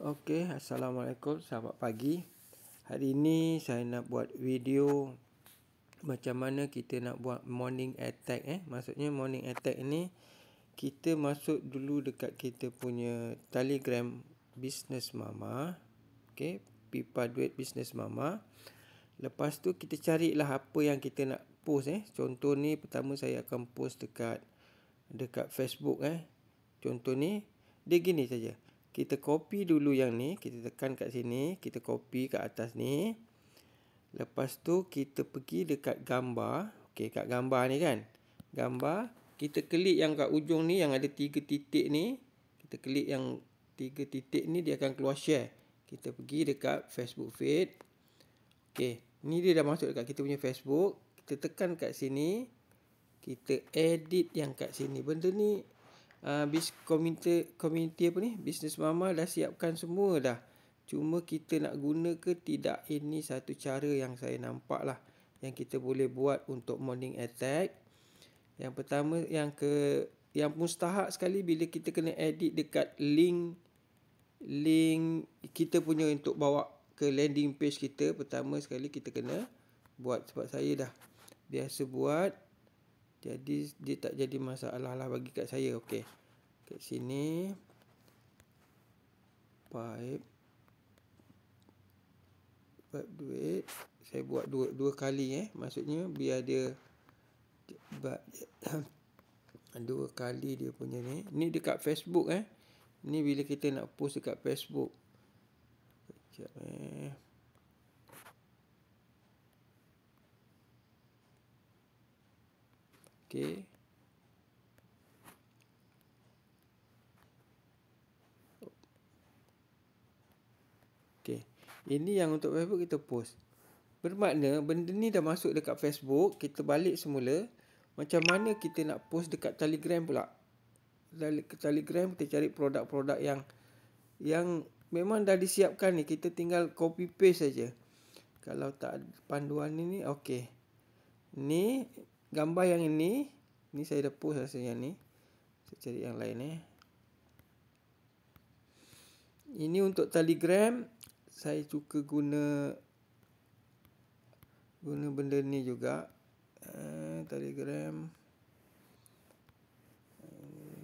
Okey, assalamualaikum. Selamat pagi. Hari ini saya nak buat video macam mana kita nak buat morning attack eh. Maksudnya morning attack ni kita masuk dulu dekat kita punya Telegram Business Mama. Okey, Pipa Duit Business Mama. Lepas tu kita carilah apa yang kita nak post eh. Contoh ni pertama saya akan post dekat dekat Facebook eh. Contoh ni dia gini saja kita copy dulu yang ni kita tekan kat sini kita copy kat atas ni lepas tu kita pergi dekat gambar okey kat gambar ni kan gambar kita klik yang kat ujung ni yang ada tiga titik ni kita klik yang tiga titik ni dia akan keluar share kita pergi dekat Facebook feed okey ni dia dah masuk dekat kita punya Facebook kita tekan kat sini kita edit yang kat sini benda ni Ah, bis komite komite apa ni Business mama dah siapkan semua dah cuma kita nak guna ke tidak ini satu cara yang saya nampak lah yang kita boleh buat untuk morning attack yang pertama yang ke yang mustahak sekali bila kita kena edit dekat link link kita punya untuk bawa ke landing page kita pertama sekali kita kena buat sebab saya dah biasa buat jadi dia tak jadi masalah lah bagi kat saya. Okey. Kat sini pipe pipe duit saya buat dua dua kali eh. Maksudnya biar dia buat dua kali dia punya ni. Ni dekat Facebook eh. Ni bila kita nak post dekat Facebook. Sekejap eh. Okey. Okey. Ini yang untuk Facebook kita post. Bermakna benda ni dah masuk dekat Facebook, kita balik semula. Macam mana kita nak post dekat Telegram pula? Dari ke Telegram kita cari produk-produk yang yang memang dah disiapkan ni, kita tinggal copy paste saja. Kalau tak panduan ni ni okey. Ni gambar yang ini ni saya dah post rasanya ni saya cari yang lain eh ini untuk telegram saya suka guna guna benda ni juga uh, telegram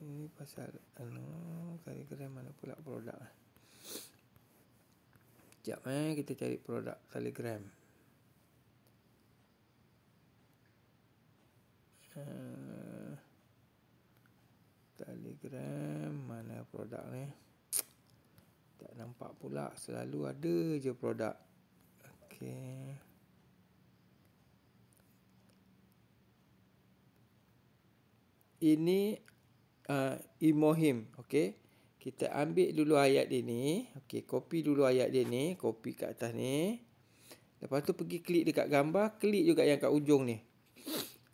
ini eh, pasal anu telegram mana pula produk eh. Sekejap eh, kita cari produk Telegram. Eh, telegram mana produk ni tak nampak pula selalu ada je produk Okay, ini uh, imohim Okay, kita ambil dulu ayat dia ni ok copy dulu ayat dia ni copy kat atas ni lepas tu pergi klik dekat gambar klik juga yang kat ujung ni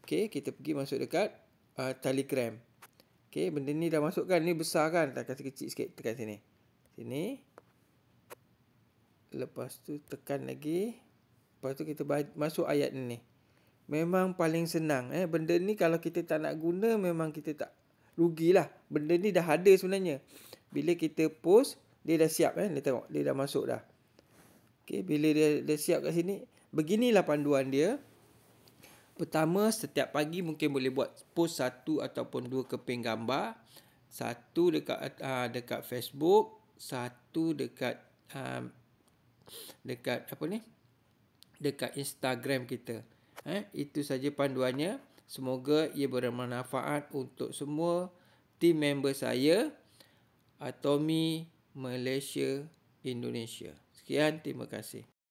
Okay, kita pergi masuk dekat uh, telegram. Okay, benda ni dah masukkan. Ni besar kan? Tekan kecil sikit. Tekan sini. Sini. Lepas tu tekan lagi. Lepas tu kita masuk ayat ni. Memang paling senang. Eh? Benda ni kalau kita tak nak guna, memang kita tak rugilah. Benda ni dah ada sebenarnya. Bila kita post, dia dah siap. Eh? Dia tengok. Dia dah masuk dah. Okay, bila dia dah siap kat sini. Beginilah panduan dia. Pertama, setiap pagi mungkin boleh buat post satu ataupun dua keping gambar. Satu dekat uh, dekat Facebook, satu dekat uh, dekat apa ni? Dekat Instagram kita. Eh, itu saja panduannya. Semoga ia bermanfaat untuk semua team member saya Atomi Malaysia Indonesia. Sekian, terima kasih.